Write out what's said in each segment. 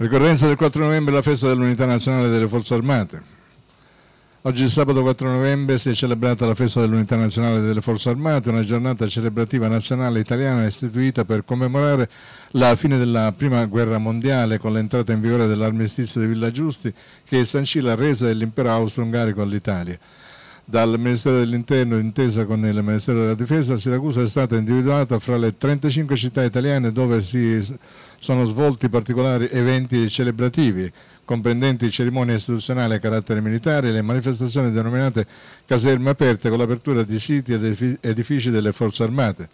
Ricorrenza del 4 novembre la festa dell'Unità Nazionale delle Forze Armate. Oggi sabato 4 novembre si è celebrata la festa dell'Unità Nazionale delle Forze Armate, una giornata celebrativa nazionale italiana istituita per commemorare la fine della Prima Guerra Mondiale con l'entrata in vigore dell'armistizio di Villa Giusti che sancì la resa dell'impero austro-ungarico all'Italia dal Ministero dell'Interno intesa con il Ministero della Difesa, Siracusa è stata individuata fra le 35 città italiane dove si sono svolti particolari eventi celebrativi, comprendenti cerimonie istituzionali a carattere militare e le manifestazioni denominate caserme aperte con l'apertura di siti ed edifici delle forze armate.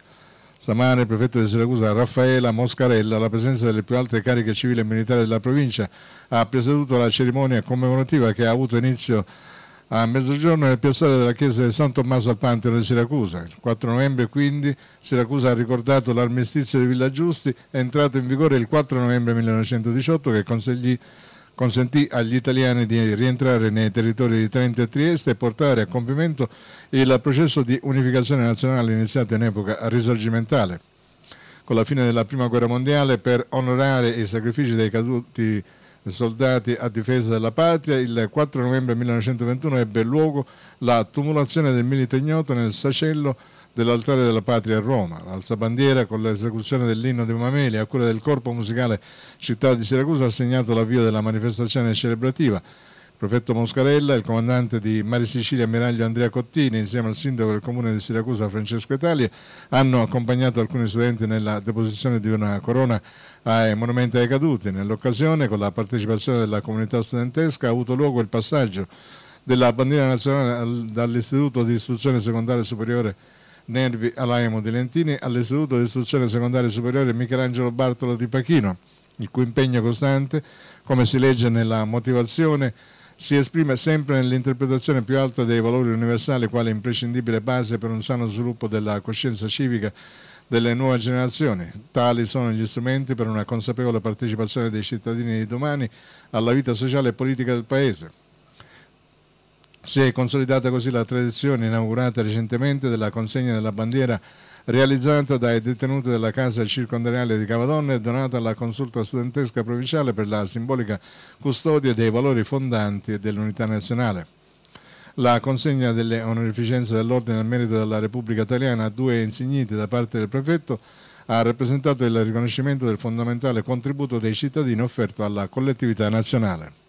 Stamane il prefetto di Siracusa Raffaela Moscarella, alla presenza delle più alte cariche civili e militari della provincia, ha presieduto la cerimonia commemorativa che ha avuto inizio a mezzogiorno nel piazzale della chiesa di San Tommaso al Pantano di Siracusa. Il 4 novembre quindi Siracusa ha ricordato l'armistizio di Villa Giusti, entrato in vigore il 4 novembre 1918, che consegli, consentì agli italiani di rientrare nei territori di Trento e Trieste e portare a compimento il processo di unificazione nazionale iniziato in epoca risorgimentale. Con la fine della Prima Guerra Mondiale, per onorare i sacrifici dei caduti soldati a difesa della patria, il 4 novembre 1921 ebbe luogo la tumulazione del milite ignoto nel sacello dell'altare della patria a Roma. L'alzabandiera con l'esecuzione dell'inno di Mameli a cura del corpo musicale città di Siracusa ha segnato l'avvio della manifestazione celebrativa prefetto Moscarella, il comandante di Mare Sicilia ammiraglio Andrea Cottini insieme al sindaco del comune di Siracusa Francesco Italia hanno accompagnato alcuni studenti nella deposizione di una corona ai monumenti ai caduti. Nell'occasione con la partecipazione della comunità studentesca ha avuto luogo il passaggio della bandiera nazionale dall'istituto di istruzione secondaria superiore Nervi Alaemo di Lentini all'istituto di istruzione secondaria superiore Michelangelo Bartolo di Pachino il cui impegno costante, come si legge nella motivazione, si esprime sempre nell'interpretazione più alta dei valori universali quale imprescindibile base per un sano sviluppo della coscienza civica delle nuove generazioni. Tali sono gli strumenti per una consapevole partecipazione dei cittadini di domani alla vita sociale e politica del Paese. Si è consolidata così la tradizione inaugurata recentemente della consegna della bandiera realizzata dai detenuti della casa circondariale di Cavadonna e donata alla consulta studentesca provinciale per la simbolica custodia dei valori fondanti dell'unità nazionale. La consegna delle onorificenze dell'Ordine al merito della Repubblica Italiana a due insigniti da parte del prefetto ha rappresentato il riconoscimento del fondamentale contributo dei cittadini offerto alla collettività nazionale.